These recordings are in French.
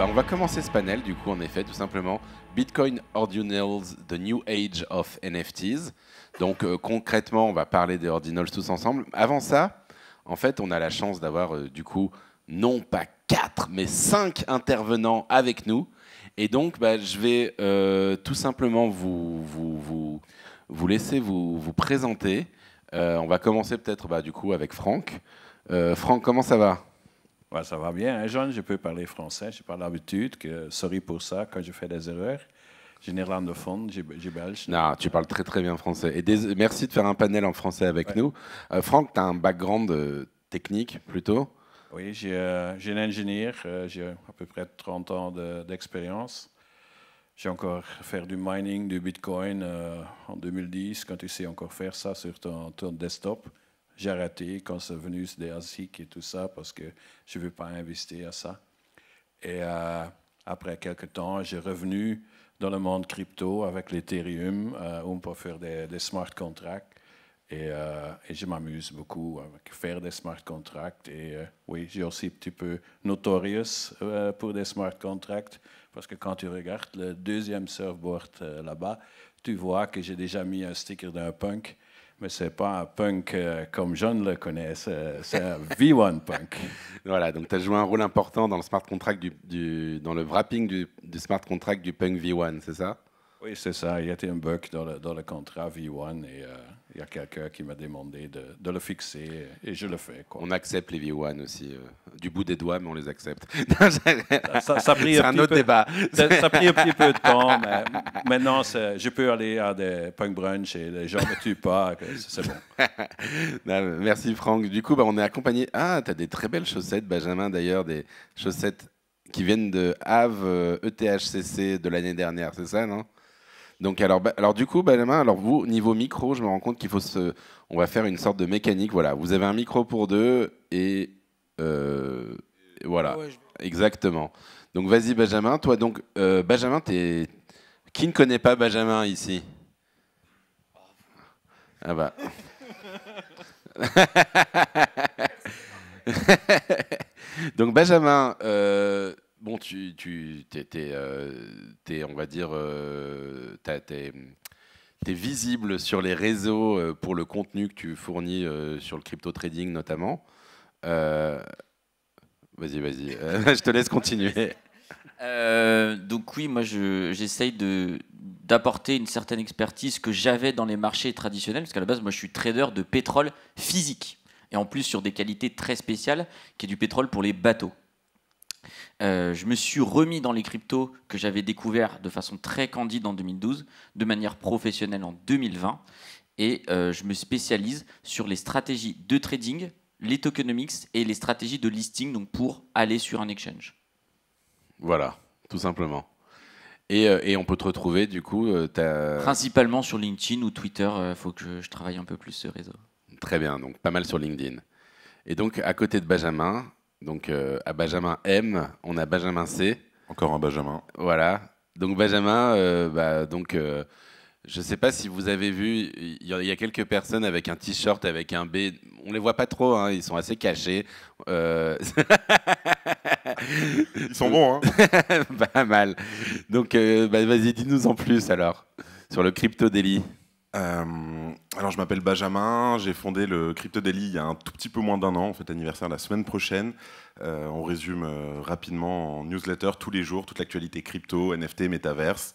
Bah, on va commencer ce panel, du coup, en effet, tout simplement. Bitcoin Ordinals, the new age of NFTs. Donc, euh, concrètement, on va parler des Ordinals tous ensemble. Avant ça, en fait, on a la chance d'avoir, euh, du coup, non pas quatre, mais cinq intervenants avec nous. Et donc, bah, je vais euh, tout simplement vous, vous, vous, vous laisser vous, présenter. on va commencer peut-être, bah, du coup, avec Franck. Franck, comment ça va ça va bien, hein, Je peux parler français. J'ai pas l'habitude que, sorry pour ça, quand je fais des erreurs. J'ai néerlandophone, j'ai belge. Non, tu parles très très bien français. Et merci de faire un panel en français avec nous. Euh, Franck, tu as un background euh, technique plutôt Oui, j'ai euh, un ingénieur, euh, j'ai à peu près 30 ans d'expérience. j'ai encore fait du mining du Bitcoin en 2010, quand tu sais encore faire ça sur ton, ton desktop j'ai arrêté quand c'est venu des ASIC et tout ça parce que je ne veux pas investir à ça. Et euh, après quelques temps, j'ai revenu dans le monde crypto avec l'Ethereum. Euh, où on peut faire des, smart contracts euh, et, je m'amuse beaucoup à faire des smart contracts. Et oui, j'ai aussi un petit peu notorious pour des smart contracts parce que quand tu regardes le deuxième surfboard là-bas, tu vois que j'ai déjà mis un sticker d'un punk mais c'est pas un punk euh, comme John le connaît, c'est un V1 punk. Voilà, donc tu as joué un rôle important dans le smart contract du, dans le wrapping du, smart contract du punk V1, c'est ça Oui, c'est ça. Il y a eu un bug dans le, dans le contrat V1 et euh, il y a quelqu'un qui m'a demandé de, le fixer et je le fais. On accepte les V1 aussi, euh, du bout des doigts, mais on les accepte. ça, un, autre peu, débat. Ça, a pris un petit peu de temps, mais maintenant je peux aller à des punk brunch et les gens ne me tuent pas, c'est bon. merci Franck. Du coup, bah, on est accompagné. Ah, tu as des très belles chaussettes, Benjamin d'ailleurs, des chaussettes qui viennent de Have ETHCC euh, e de l'année dernière, c'est ça, non donc alors, bah, alors du coup, Benjamin, alors vous, niveau micro, je me rends compte qu'il faut se... On va faire une sorte de mécanique, voilà. Vous avez un micro pour deux et... Euh, voilà, exactement. Donc vas-y Benjamin, toi donc, euh, Benjamin, es... qui ne connaît pas Benjamin ici Ah bah... donc Benjamin, euh, bon, tu, tu es, euh, on va dire, euh, es visible sur les réseaux euh, pour le contenu que tu fournis sur le crypto trading notamment. Vas-y, vas-y, je te laisse continuer. donc oui, moi j'essaye d'apporter une certaine expertise que j'avais dans les marchés traditionnels, parce qu'à la base, moi je suis trader de pétrole physique, et en plus sur des qualités très spéciales, qui est du pétrole pour les bateaux. Euh, je me suis remis dans les cryptos que j'avais découvert de façon très candide en 2012, de manière professionnelle en 2020, et euh, je me spécialise sur les stratégies de trading, les tokenomics et les stratégies de listing, donc pour aller sur un exchange. Voilà, tout simplement. Et, euh, on peut te retrouver du coup Principalement sur LinkedIn ou Twitter, il faut que je, je travaille un peu plus ce réseau. Très bien, donc pas mal sur LinkedIn. Et donc à côté de Benjamin, donc euh, à Benjamin M, on a Benjamin C. Encore un Benjamin. Voilà. Donc Benjamin, euh, bah, donc, euh, je ne sais pas si vous avez vu, il y, a quelques personnes avec un t-shirt, avec un B. On ne les voit pas trop, hein, ils sont assez cachés. ils sont bons, hein Pas mal. Donc bah, vas-y, dis-nous en plus alors, sur le crypto délit. Euh, alors, je m'appelle Benjamin, j'ai fondé le Crypto Daily il y a un tout petit peu moins d'un an, en fait, anniversaire la semaine prochaine. Euh, on résume euh, rapidement en newsletter tous les jours toute l'actualité crypto, NFT, métaverse.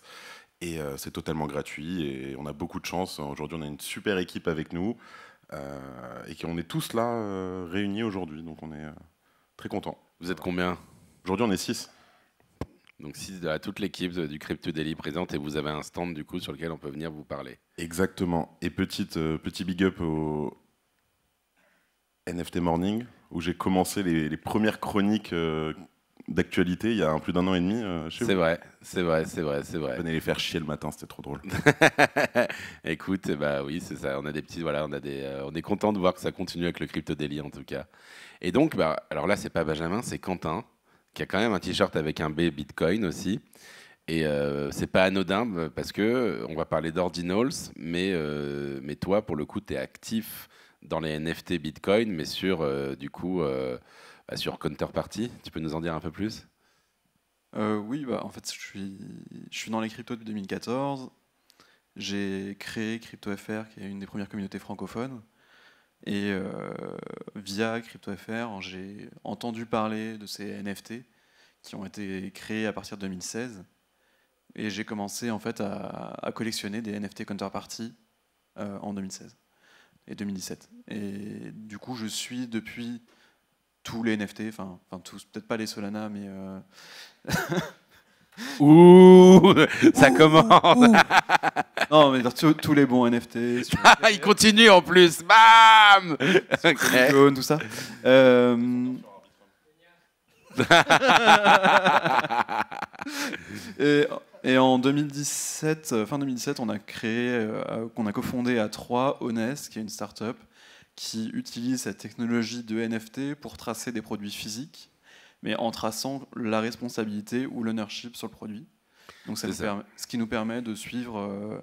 Et c'est totalement gratuit et on a beaucoup de chance. Aujourd'hui, on a une super équipe avec nous et on est tous là réunis aujourd'hui. Donc, on est très contents. Vous êtes combien Aujourd'hui, on est 6. Donc, si à toute l'équipe du Crypto Daily présente et vous avez un stand du coup sur lequel on peut venir vous parler. Exactement. Et petite, euh, petit big up au NFT Morning où j'ai commencé les, premières chroniques. Euh, d'actualité il y a un, plus d'un an et demi euh, chez vous. C'est vrai, c'est vrai, c'est vrai, c'est vrai. Venez les faire chier le matin, c'était trop drôle. Écoute, bah oui, c'est ça. On a des petits, voilà, on a des, on est content de voir que ça continue avec le crypto Daily, en tout cas. Et donc, bah, alors là, c'est pas Benjamin, c'est Quentin qui a quand même un t-shirt avec un B Bitcoin aussi. Et euh, c'est pas anodin euh, parce que euh, on va parler d'ordinals, mais, euh, mais toi, pour le coup, tu es actif dans les NFT Bitcoin, mais sur, du coup, bah, sur Counterparty. Tu peux nous en dire un peu plus Oui, bah, en fait, je suis, je suis dans les cryptos depuis 2014. J'ai créé CryptoFR, qui est une des premières communautés francophones. Et euh, via CryptoFR, j'ai entendu parler de ces NFT qui ont été créés à partir de 2016. Et j'ai commencé en fait à, collectionner des NFT counterparty euh, en 2016 et 2017. Et du coup, je suis depuis tous les NFT, enfin, tous, peut-être pas les Solana, mais euh, Ouh, ça commande. commence. non, mais tous, les bons NFT. Ah, il continue en plus. Bam une tout ça. Euh, et, en 2017, euh, fin 2017, on a créé, euh, a cofondé à 3 Honest, qui est une start-up qui utilise cette technologie de NFT pour tracer des produits physiques mais en traçant la responsabilité ou l'ownership sur le produit. Donc ça, nous Permet, ce qui nous permet de suivre euh,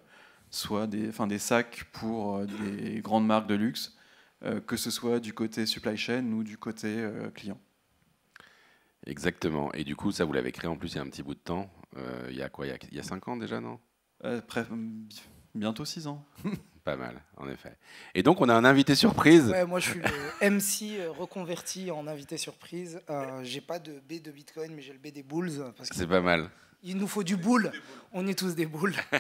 soit des, des sacs pour euh, des grandes marques de luxe, euh, que ce soit du côté supply chain ou du côté client. Exactement. Et du coup, ça, vous l'avez créé en plus il y a un petit bout de temps. il y a quoi Il y a 5 ans déjà, non Bientôt 6 ans. Pas mal, en effet. Et donc, on a un invité surprise. moi, je suis le MC euh, reconverti en invité surprise. Je euh, j'ai pas de B de Bitcoin, mais j'ai le B des boules. C'est pas mal. Il nous faut du boule. On est tous des boules. Euh,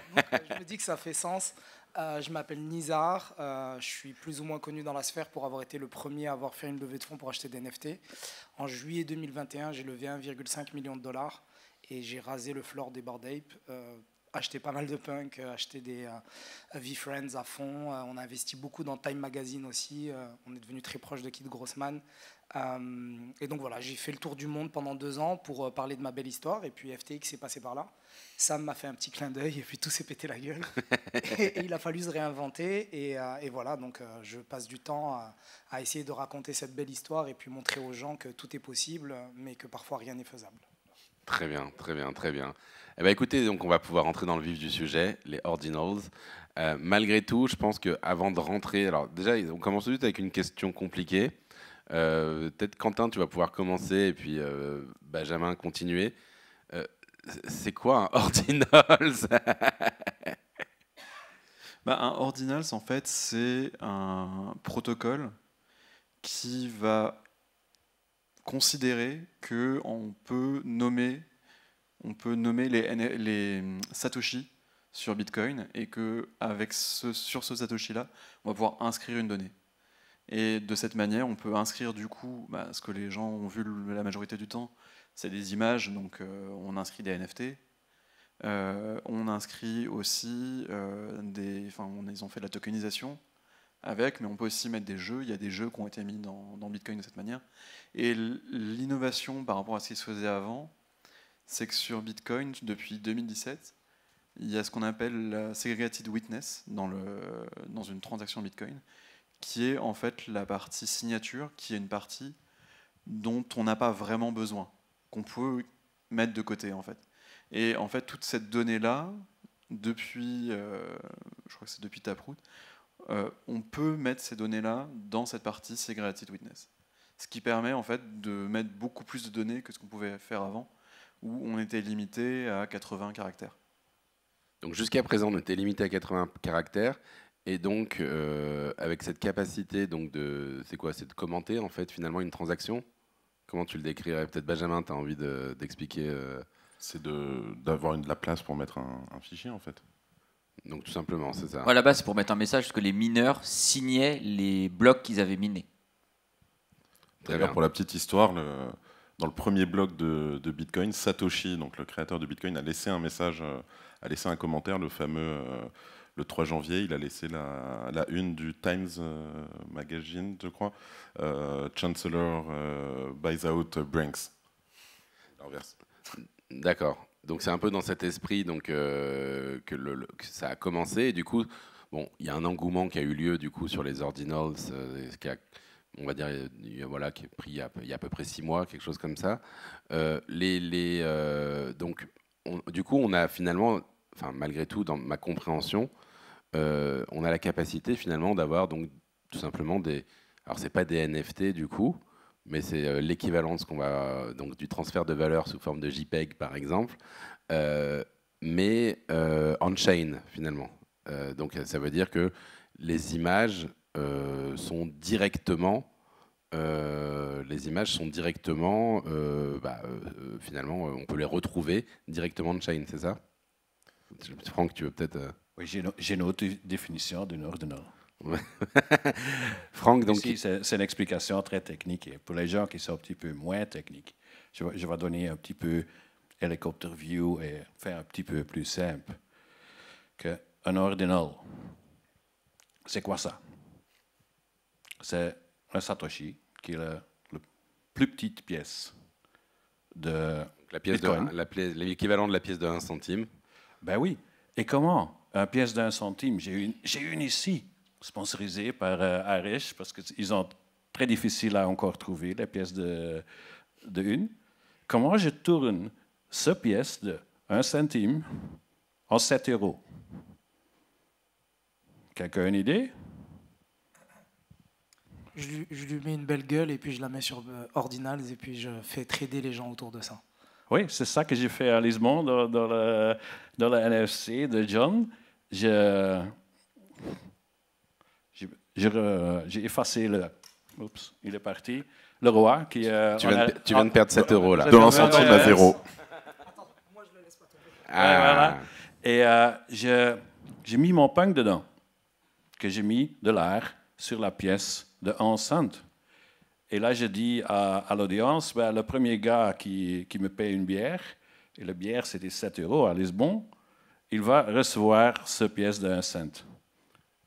je me dis que ça fait sens. je m'appelle Nizar. je suis plus ou moins connu dans la sphère pour avoir été le premier à avoir fait une levée de fonds pour acheter des NFT. En juillet 2021, j'ai levé 1,5 million de dollars et j'ai rasé le floor des Bored euh, acheté pas mal de punk, euh, acheté des euh, V-Friends à fond. Euh, on a investi beaucoup dans Time Magazine aussi. on est devenu très proche de Kid Grossman. et donc voilà, j'ai fait le tour du monde pendant deux ans pour parler de ma belle histoire. Et puis FTX est passé par là. Sam m'a fait un petit clin d'œil et puis tout s'est pété la gueule. et, il a fallu se réinventer. Et, voilà, donc je passe du temps à essayer de raconter cette belle histoire et puis montrer aux gens que tout est possible, mais que parfois rien n'est faisable. Très bien, très bien, très bien. Eh ben, écoutez, donc on va pouvoir rentrer dans le vif du sujet, les ordinals. Euh, malgré tout, je pense qu'avant de rentrer, alors déjà, on commence tout de suite avec une question compliquée. Euh, peut-être Quentin, tu vas pouvoir commencer et puis euh, Benjamin continuer. c'est quoi un ordinals bah, Un ordinals, en fait, c'est un protocole qui va considérer que on peut nommer on peut nommer les, hum, satoshi sur Bitcoin et que avec ce, sur ce satoshi-là, on va pouvoir inscrire une donnée. Et de cette manière, on peut inscrire du coup bah, ce que les gens ont vu la majorité du temps, c'est des images, donc euh, on inscrit des NFT. Euh, on inscrit aussi euh, des. Enfin, on, ils ont fait de la tokenisation avec, mais on peut aussi mettre des jeux. Il y a des jeux qui ont été mis dans, dans Bitcoin de cette manière. Et l'innovation par rapport à ce qui se faisait avant, c'est que sur Bitcoin, depuis 2017, il y a ce qu'on appelle la segregated witness dans, le, dans une transaction Bitcoin, qui est en fait la partie signature, qui est une partie dont on n'a pas vraiment besoin, qu'on peut mettre de côté en fait. Et en fait, toute cette donnée-là, depuis, euh, je crois que c'est depuis Taproot, euh, on peut mettre ces données-là dans cette partie segregated witness. Ce qui permet en fait de mettre beaucoup plus de données que ce qu'on pouvait faire avant où on était limité à 80 caractères. Donc jusqu'à présent, on était limité à 80 caractères. Et donc, euh, avec cette capacité donc de, c'est quoi, c'est de commenter en fait finalement une transaction. Comment tu le décrirais Peut-être Benjamin, tu as envie d'expliquer. Euh, c'est d'avoir de, la place pour mettre un, fichier en fait. Donc tout simplement, c'est ça. À la base, c'est pour mettre un message que les mineurs signaient les blocs qu'ils avaient minés. D'ailleurs, pour la petite histoire, le, dans le premier bloc de, Bitcoin, Satoshi, donc le créateur de Bitcoin, a laissé un message, euh, a laissé un commentaire, le fameux euh, le 3 janvier, il a laissé la, une du Times euh, Magazine, je crois, Chancellor buys out Brinks. D'accord. Donc c'est un peu dans cet esprit donc, que, ça a commencé. Et du coup, bon, il y a un engouement qui a eu lieu du coup sur les ordinals, qui on va dire, voilà, qui est pris il y, a, à peu près six mois, quelque chose comme ça. Euh, les, les, euh, donc, du coup, on a finalement, enfin, malgré tout, dans ma compréhension, euh, on a la capacité finalement d'avoir donc tout simplement des. Alors, c'est pas des NFT du coup, mais c'est l'équivalent qu'on va donc du transfert de valeur sous forme de JPEG par exemple, mais on chain finalement. donc, ça veut dire que les images euh, sont directement euh, les images sont directement, euh, bah, finalement, on peut les retrouver directement de Shine, c'est ça Franck, tu veux peut-être. Oui, j'ai une autre définition d'une ordinal. Franck, donc. C'est une explication très technique. Et pour les gens qui sont un petit peu moins techniques, je, vais donner un petit peu helicopter view et faire un petit peu plus simple. Que un ordinal, c'est quoi ça c'est un Satoshi, qui est la, plus petite pièce de. La pièce l'équivalent de la pièce de 1 centime. Ben oui. Et comment Une pièce de 1 centime. J'ai une, ici, sponsorisée par Arish, euh, parce qu'ils ont très difficile à encore trouver, la pièce de, de une. Comment je tourne cette pièce de 1 centime en 7 euros Quelqu'un a une idée je lui, mets une belle gueule et puis je la mets sur euh, Ordinals et puis je fais trader les gens autour de ça. Oui, c'est ça que j'ai fait à Lisbonne dans, le, dans la NFC de John. Je, j'ai effacé le. Oups, il est parti. Le roi qui. Euh, tu, viens de, perdre 7 ah, euros là. De l'en à zéro. Attends, moi je le laisse pas voilà. et euh, j'ai mis mon punk dedans, que j'ai mis de l'air sur la pièce de cent. Et là, je dis à, l'audience, ben, le premier gars qui, qui, me paye une bière, et la bière c'était 7 euros à Lisbonne, il va recevoir ce pièce 1 cent.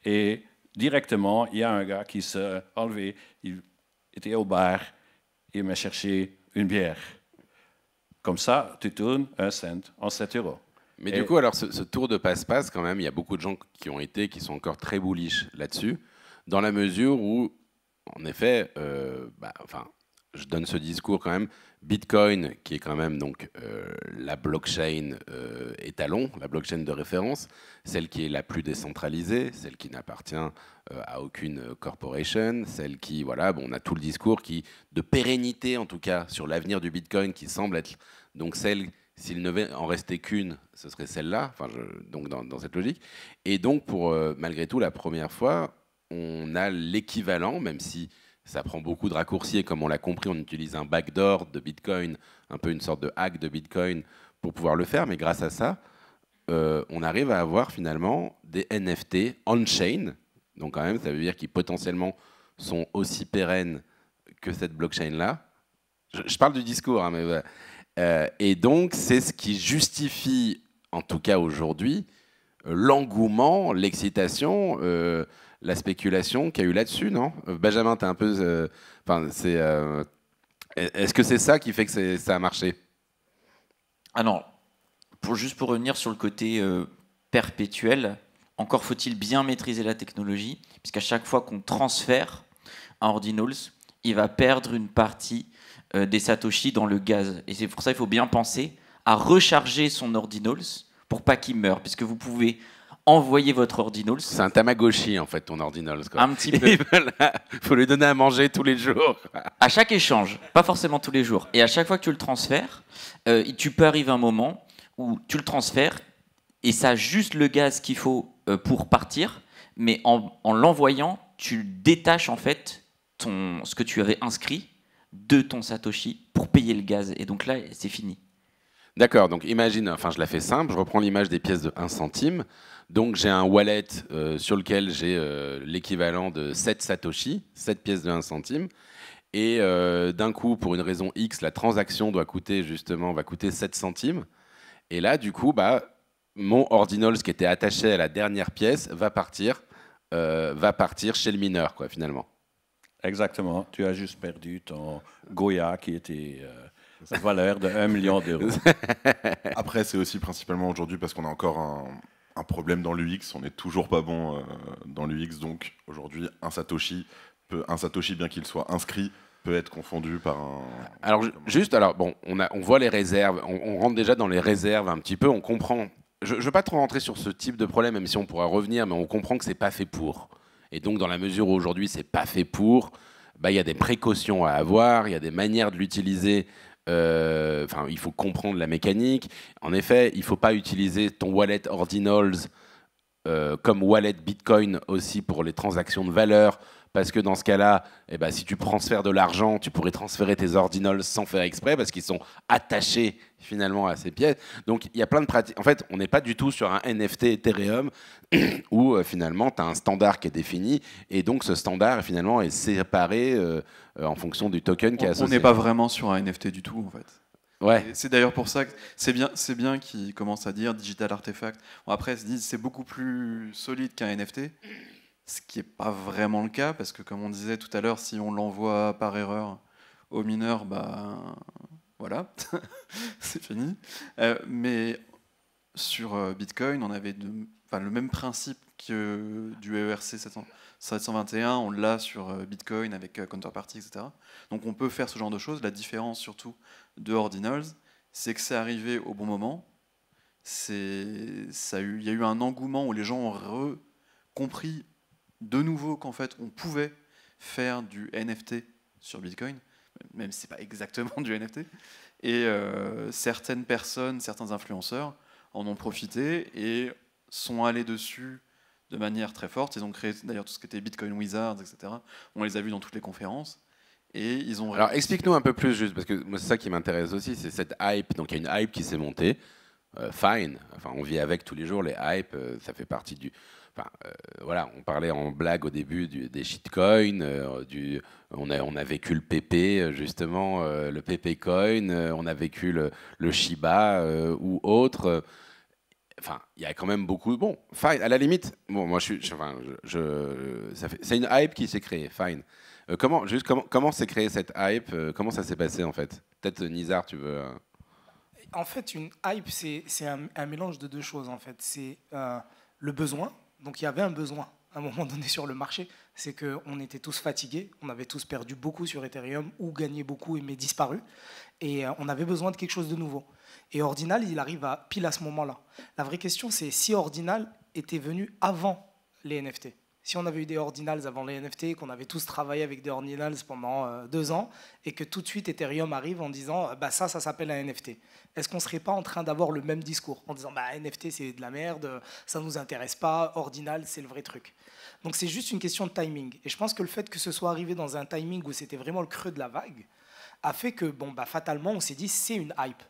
Et directement, il y a un gars qui s'est enlevé, il était au bar, il m'a cherché une bière. Comme ça, tu tournes 1 cent en 7 euros. Mais du coup, alors ce, tour de passe-passe, quand même, il y a beaucoup de gens qui ont été, qui sont encore très bullish là-dessus, dans la mesure où en effet, euh, bah, enfin, je donne ce discours quand même. Bitcoin, qui est quand même donc euh, la blockchain euh, étalon, la blockchain de référence, celle qui est la plus décentralisée, celle qui n'appartient à aucune corporation, celle qui, voilà, bon, on a tout le discours qui, de pérennité en tout cas, sur l'avenir du Bitcoin, qui semble être donc celle, s'il ne en rester qu'une, ce serait celle-là, enfin, donc dans, dans, cette logique. Et donc, pour malgré tout, la première fois, on a l'équivalent, même si ça prend beaucoup de raccourcis et comme on l'a compris, on utilise un backdoor de Bitcoin, un peu une sorte de hack de Bitcoin pour pouvoir le faire, mais grâce à ça, euh, on arrive à avoir finalement des NFT on-chain, donc quand même ça veut dire qu'ils potentiellement sont aussi pérennes que cette blockchain-là. Je, parle du discours, hein, mais... Euh, et donc c'est ce qui justifie, en tout cas aujourd'hui, l'engouement, l'excitation, euh, la spéculation qu'il y a eu là-dessus, non Benjamin, tu un peu. Euh, c'est. Euh, est-ce que c'est ça qui fait que ça a marché Alors, ah juste pour revenir sur le côté euh, perpétuel, encore faut-il bien maîtriser la technologie, puisqu'à chaque fois qu'on transfère un ordinals, il va perdre une partie des Satoshi dans le gaz. Et c'est pour ça qu'il faut bien penser à recharger son ordinals pour pas qu'il meure, puisque vous pouvez envoyer votre ordinals. C'est un Tamagotchi, en fait, ton ordinals. Un petit peu. Il faut lui donner à manger tous les jours. à chaque échange, pas forcément tous les jours. Et à chaque fois que tu le transfères, euh, tu peux arriver un moment où tu le transfères et ça a juste le gaz qu'il faut euh, pour partir, mais en, en l'envoyant, tu détaches en fait ton, ce que tu avais inscrit de ton Satoshi pour payer le gaz. Et donc là, c'est fini. D'accord, donc imagine, enfin je la fais simple, je reprends l'image des pièces de 1 centime. Donc j'ai un wallet euh, sur lequel j'ai euh, l'équivalent de 7 satoshi, 7 pièces de 1 centime. Et euh, d'un coup, pour une raison X, la transaction doit coûter justement, va coûter 7 centimes. Et là, du coup, bah, mon ce qui était attaché à la dernière pièce va partir, va partir chez le mineur, quoi, finalement. Exactement. Tu as juste perdu ton Goya qui était vaut l'air de 1 million d'euros. Après, c'est aussi principalement aujourd'hui parce qu'on a encore un, problème dans l'UX. On n'est toujours pas bon euh, dans l'UX. Donc aujourd'hui, un Satoshi, peut, un Satoshi, bien qu'il soit inscrit, peut être confondu par un. Alors juste, alors bon, on, a, on voit les réserves. On, rentre déjà dans les réserves un petit peu. On comprend. Je ne veux pas trop rentrer sur ce type de problème, même si on pourra revenir, mais on comprend que c'est pas fait pour. Et donc, dans la mesure où aujourd'hui, c'est pas fait pour, bah, il y a des précautions à avoir, il y a des manières de l'utiliser euh, enfin, il faut comprendre la mécanique. En effet, il ne faut pas utiliser ton wallet Ordinals euh, comme wallet Bitcoin aussi pour les transactions de valeur, parce que dans ce cas-là, eh ben, si tu transfères de l'argent, tu pourrais transférer tes ordinals sans faire exprès, parce qu'ils sont attachés finalement à ces pièces. Donc il y a plein de pratiques. En fait, on n'est pas du tout sur un NFT Ethereum où euh, finalement tu as un standard qui est défini, et donc ce standard finalement est séparé euh, euh, en fonction du token qui est associé. On n'est pas vraiment sur un NFT du tout, en fait. Ouais. C'est d'ailleurs pour ça que c'est bien, c'est bien qu'ils commencent à dire digital artefact. Bon, après, ils se disent c'est beaucoup plus solide qu'un NFT ce qui n'est pas vraiment le cas, parce que comme on disait tout à l'heure, si on l'envoie par erreur aux mineurs, bah voilà, c'est fini. Euh, mais sur euh, Bitcoin, on avait le même principe que du ERC 721, on l'a sur euh, Bitcoin avec Counterparty, etc. Donc on peut faire ce genre de choses. La différence surtout de Ordinals, c'est que c'est arrivé au bon moment. il y a eu un engouement où les gens ont compris de nouveau qu'en fait on pouvait faire du NFT sur Bitcoin, même si ce n'est pas exactement du NFT. Et euh, certaines personnes, certains influenceurs en ont profité et sont allés dessus de manière très forte. Ils ont créé d'ailleurs tout ce qui était Bitcoin Wizards, etc. On les a vus dans toutes les conférences. Et ils ont... Alors explique-nous un peu plus juste, parce que moi c'est ça qui m'intéresse aussi, c'est cette hype. Donc il y a une hype qui s'est montée. Euh, fine, enfin, on vit avec tous les jours les hypes, euh, ça fait partie du... Euh, voilà, on parlait en blague au début des shitcoins, euh, on, a, on a vécu le PP, justement, euh, le PPcoin, on a vécu le, Shiba ou autre. Enfin, il y a quand même beaucoup. Bon, fine, à la limite, bon, moi, je c'est une hype qui s'est créée, fine. comment juste comment, s'est créée cette hype Comment ça s'est passé, en fait Peut-être, Nizar, tu veux. En fait, une hype, c'est un, un, mélange de deux choses, en fait. C'est le besoin donc il y avait un besoin à un moment donné sur le marché, c'est qu'on était tous fatigués, on avait tous perdu beaucoup sur Ethereum ou gagné beaucoup et mais disparu, et euh, on avait besoin de quelque chose de nouveau. Et Ordinal, il arrive à pile à ce moment-là. La vraie question, c'est si Ordinal était venu avant les NFT si on avait eu des ordinals avant les NFT, qu'on avait tous travaillé avec des ordinals pendant euh, deux ans, et que tout de suite Ethereum arrive en disant euh, bah ça, ça s'appelle un NFT. Est-ce qu'on ne serait pas en train d'avoir le même discours en disant bah, NFT c'est de la merde, ça ne nous intéresse pas, ordinal c'est le vrai truc. Donc c'est juste une question de timing. Et je pense que le fait que ce soit arrivé dans un timing où c'était vraiment le creux de la vague a fait que bon bah fatalement on s'est dit c'est une hype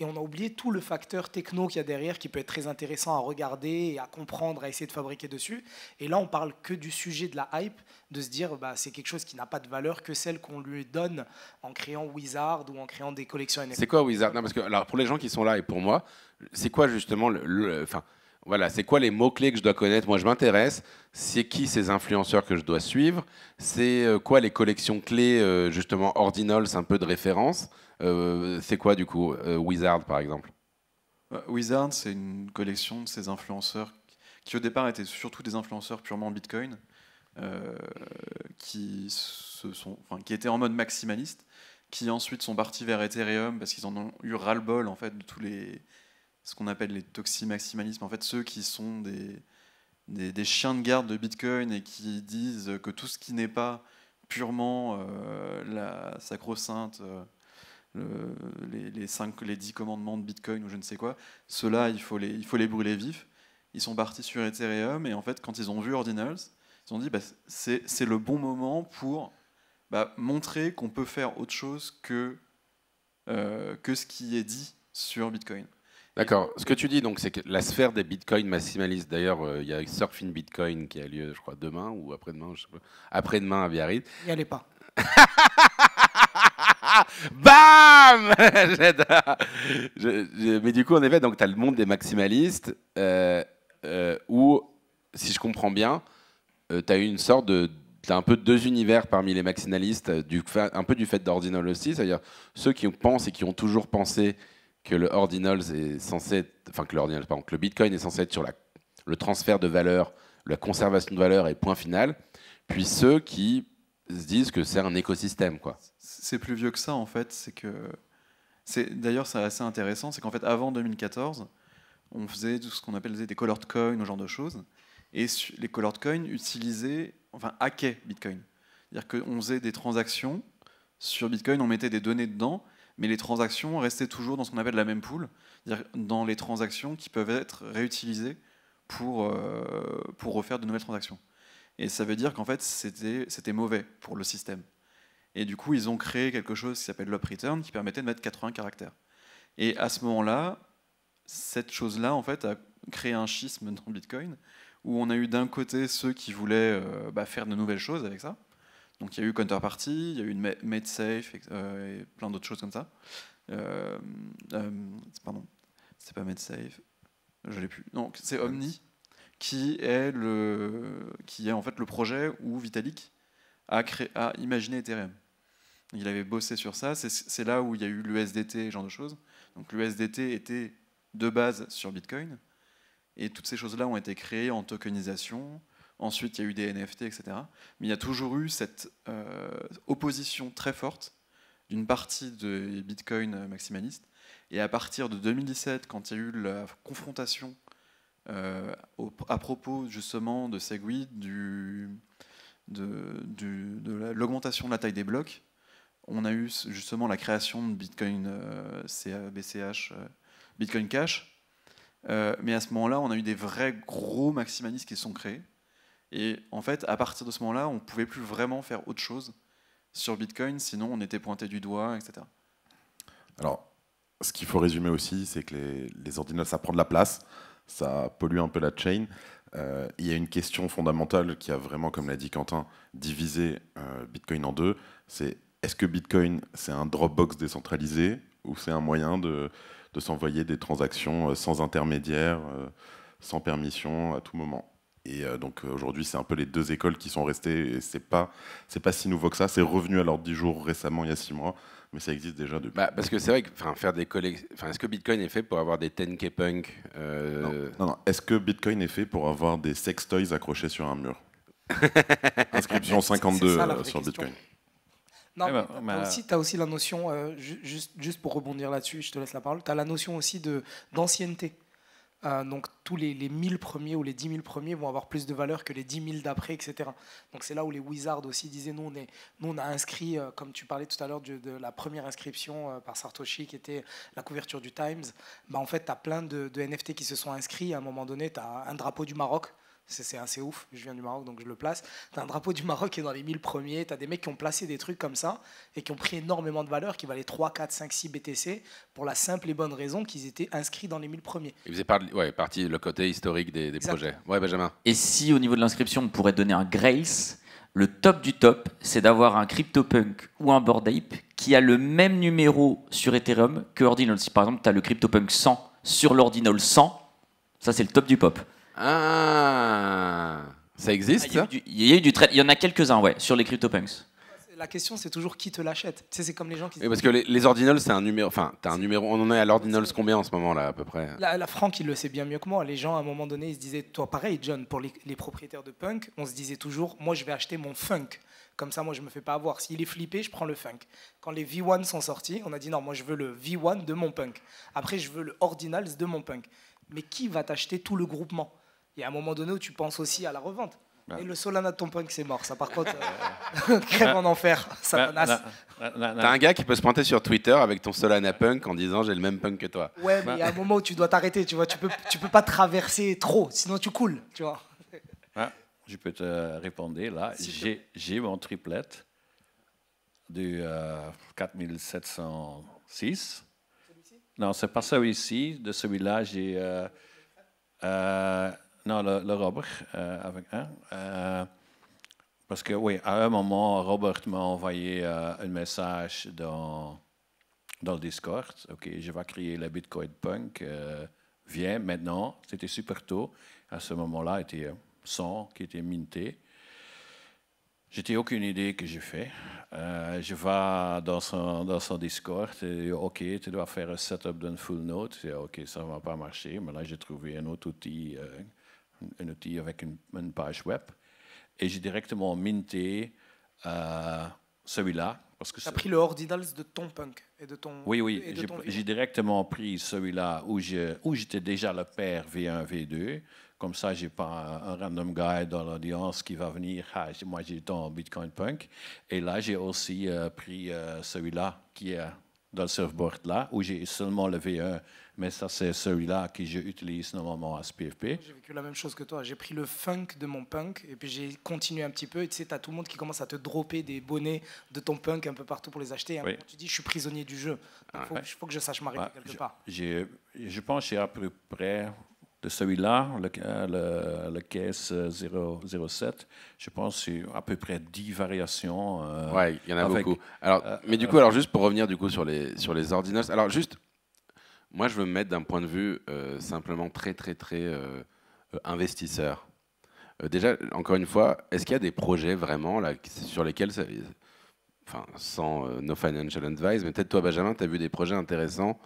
et on a oublié tout le facteur techno qu'il y a derrière qui peut être très intéressant à regarder et à comprendre, à essayer de fabriquer dessus. Et là, on parle que du sujet de la hype, de se dire bah, c'est quelque chose qui n'a pas de valeur que celle qu'on lui donne en créant Wizard ou en créant des collections NFT. C'est quoi Wizard parce que, alors, Pour les gens qui sont là et pour moi, c'est quoi justement le, enfin, voilà, c'est quoi les mots-clés que je dois connaître Moi, je m'intéresse. C'est qui ces influenceurs que je dois suivre C'est euh, quoi les collections clés, euh, justement, ordinals, un peu de référence euh, C'est quoi, du coup, Wizard, par exemple Wizard, c'est une collection de ces influenceurs qui, au départ, étaient surtout des influenceurs purement Bitcoin, qui, qui étaient en mode maximaliste, qui ensuite sont partis vers Ethereum parce qu'ils en ont eu ras-le-bol, en fait, de tous les ce qu'on appelle les toximaximalismes, en fait ceux qui sont des, des, chiens de garde de Bitcoin et qui disent que tout ce qui n'est pas purement euh, la sacro-sainte, euh, les, les, cinq, les 10 commandements de Bitcoin ou je ne sais quoi, ceux-là, il, faut les, il faut les brûler vifs. Ils sont partis sur Ethereum et en fait, quand ils ont vu Ordinals, ils ont dit bah, c'est le bon moment pour bah, montrer qu'on peut faire autre chose que, euh, que ce qui est dit sur Bitcoin. D'accord. Ce que tu dis, donc, c'est que la sphère des bitcoins maximalistes, d'ailleurs, euh, il y a Surfing Bitcoin qui a lieu, je crois, demain ou après-demain, je sais pas. Après-demain à Biarritz. N'y allait pas. Bam mais du coup, en effet, donc, tu as le monde des maximalistes euh, euh, où, si je comprends bien, tu as eu une sorte de, tu as un peu deux univers parmi les maximalistes, du, un peu du fait d'Ordinal aussi, c'est-à-dire ceux qui pensent et qui ont toujours pensé que le ordinals est censé enfin que le le bitcoin est censé être sur la, le transfert de valeur, la conservation de valeur et point final, puis ceux qui se disent que c'est un écosystème quoi. C'est plus vieux que ça en fait, c'est que c'est d'ailleurs c'est assez intéressant, c'est qu'en fait avant 2014, on faisait tout ce qu'on appelait des colored coins, ce genre de choses, et les colored coins utilisaient, enfin hackaient Bitcoin, c'est-à-dire qu'on faisait des transactions sur Bitcoin, on mettait des données dedans mais les transactions restaient toujours dans ce qu'on appelle la même poule, dans les transactions qui peuvent être réutilisées pour, euh, pour refaire de nouvelles transactions. Et ça veut dire qu'en fait, c'était mauvais pour le système. Et du coup, ils ont créé quelque chose qui s'appelle l'op return qui permettait de mettre 80 caractères. Et à ce moment-là, cette chose-là, en fait, a créé un schisme dans Bitcoin où on a eu d'un côté ceux qui voulaient euh, bah, faire de nouvelles choses avec ça, donc il y a eu Counterparty, il y a eu MedSafe euh, et, plein d'autres choses comme ça. Euh, euh, pardon, c'est pas MedSafe, je l'ai plus. Donc c'est Omni qui est le qui est en fait le projet où Vitalik a a imaginé Ethereum. Il avait bossé sur ça. C'est là où il y a eu l'USDT et ce genre de choses. Donc l'USDT était de base sur Bitcoin et toutes ces choses là ont été créées en tokenisation, Ensuite, il y a eu des NFT, etc. Mais il y a toujours eu cette euh, opposition très forte d'une partie des Bitcoin maximalistes. Et à partir de 2017, quand il y a eu la confrontation euh, à propos justement de Segwit, de, du, de l'augmentation de la taille des blocs, on a eu justement la création de Bitcoin euh, Bitcoin Cash. mais à ce moment-là, on a eu des vrais gros maximalistes qui sont créés. Et en fait, à partir de ce moment-là, on ne pouvait plus vraiment faire autre chose sur Bitcoin, sinon on était pointé du doigt, etc. Alors, ce qu'il faut résumer aussi, c'est que les, ordinateurs, ça prend de la place, ça pollue un peu la chain. Euh, il y a une question fondamentale qui a vraiment, comme l'a dit Quentin, divisé euh, Bitcoin en deux. C'est est-ce que Bitcoin, c'est un Dropbox décentralisé ou c'est un moyen de, s'envoyer des transactions euh, sans intermédiaire, sans permission, à tout moment et euh, donc euh, aujourd'hui, c'est un peu les deux écoles qui sont restées. Et c'est pas, c'est pas si nouveau que ça. C'est revenu à l'ordre du jour récemment, il y a six mois, mais ça existe déjà depuis. Bah, parce que c'est vrai que faire des Enfin, est-ce que Bitcoin est fait pour avoir des 10K punk euh? Non, non, Est-ce que Bitcoin est fait pour avoir des sex toys accrochés sur un mur Inscription 52 sur Bitcoin. Non, mais tu as aussi la notion, juste, juste pour rebondir là-dessus, je te laisse la parole, tu as la notion aussi d'ancienneté. Euh, donc tous les, 1000 premiers ou les 10 000 premiers vont avoir plus de valeur que les 10 000 d'après, etc. Donc c'est là où les wizards aussi disaient, nous on, est, on a inscrit, euh, comme tu parlais tout à l'heure de, la première inscription euh, par Sartoshi qui était la couverture du Times, bah, en fait tu as plein de, de, NFT qui se sont inscrits, à un moment donné tu as un drapeau du Maroc c'est assez ouf. Je viens du Maroc, donc je le place. T'as un drapeau du Maroc qui est dans les 1000 premiers. T'as des mecs qui ont placé des trucs comme ça et qui ont pris énormément de valeur, qui valaient 3, 4, 5, 6 BTC pour la simple et bonne raison qu'ils étaient inscrits dans les 1000 premiers. Et vous partie ouais, parti le côté historique des, projets. Ouais, Benjamin. Et si au niveau de l'inscription, on pourrait donner un Grails, le top du top, c'est d'avoir un CryptoPunk ou un Bored qui a le même numéro sur Ethereum que Ordinal. Si par exemple, tu as le CryptoPunk 100 sur l'Ordinal 100, ça c'est le top du pop. Ah Ça existe ah, Il y, a du Il y en a quelques-uns, ouais, sur les CryptoPunks. La question, c'est toujours qui te l'achète. c'est comme les gens qui. Oui, parce que les, ordinals, c'est un numéro. Enfin, t'as un numéro. On en est à l'ordinals combien en ce moment là, à peu près la, Franck, il le sait bien mieux que moi. Les gens, à un moment donné, ils se disaient, toi, pareil, John, pour les, propriétaires de punk, on se disait toujours, moi, je vais acheter mon funk. Comme ça, moi, je me fais pas avoir. S'il est flippé, je prends le funk. Quand les V1 sont sortis, on a dit non, moi, je veux le V1 de mon punk. Après, je veux le Ordinals de mon punk. Mais qui va t'acheter tout le groupement il y a un moment donné où tu penses aussi à la revente. Bah. Et le Solana de ton punk, c'est mort. Ça, par contre, euh, bah, crève en bah, enfer. Ça menace. T'as un gars qui peut se pointer sur Twitter avec ton Solana punk en disant j'ai le même punk que toi. Ouais, mais il y a un moment où tu dois t'arrêter. Tu vois, tu peux, tu peux pas traverser trop, sinon tu coules. Tu vois. je peux te répondre là. J'ai, j'ai mon triplette du 4706. Euh, celui-ci Non, c'est pas celui-ci. De celui-là, j'ai. Euh, non, le, Robert, euh, avec hein, euh, parce que oui, à un moment, Robert m'a envoyé euh, un message dans, dans le Discord. OK, je vais créer le Bitcoin Punk. viens maintenant. C'était super tôt. À ce moment-là, il était 100 qui était minté. J'étais aucune idée que j'ai fait. je vais dans son, dans son Discord et OK, tu dois faire un setup d'un full note. OK, ça ne va pas marcher. Mais là, j'ai trouvé un autre outil euh, un outil avec une, page web. Et j'ai directement minté eh, celui-là. Parce que pris le ordinals de ton punk et de ton. Oui, oui. J'ai, directement pris celui-là où, j'étais déjà le père V1, V2. Comme ça, j'ai pas un, random guy dans l'audience qui va venir. Ah, moi, j'ai en Bitcoin Punk. Et là, j'ai aussi euh, pris euh, celui-là qui est dans le surfboard là, où j'ai seulement levé un, mais ça c'est celui-là que j'utilise normalement à PFP J'ai vécu la même chose que toi, j'ai pris le funk de mon punk et puis j'ai continué un petit peu et tu sais, t'as tout le monde qui commence à te dropper des bonnets de ton punk un peu partout pour les acheter. Et hein. Tu dis, je suis prisonnier du jeu, ah, il faut, que je sache m'arrêter bah, quelque part. Je, je pense que j'ai à peu près de celui-là, le, euh, le, caisse 007, euh, je pense c'est à peu près 10 variations. Euh, oui, il y en a beaucoup. Alors, mais du coup, alors juste pour revenir du coup sur les, sur les ordinateurs, alors juste, moi je veux me mettre d'un point de vue simplement très très très investisseur. déjà, encore une fois, est-ce qu'il y a des projets vraiment là, sur lesquels, ça, enfin sans No Financial Advice, mais peut-être toi Benjamin, tu as vu des projets intéressants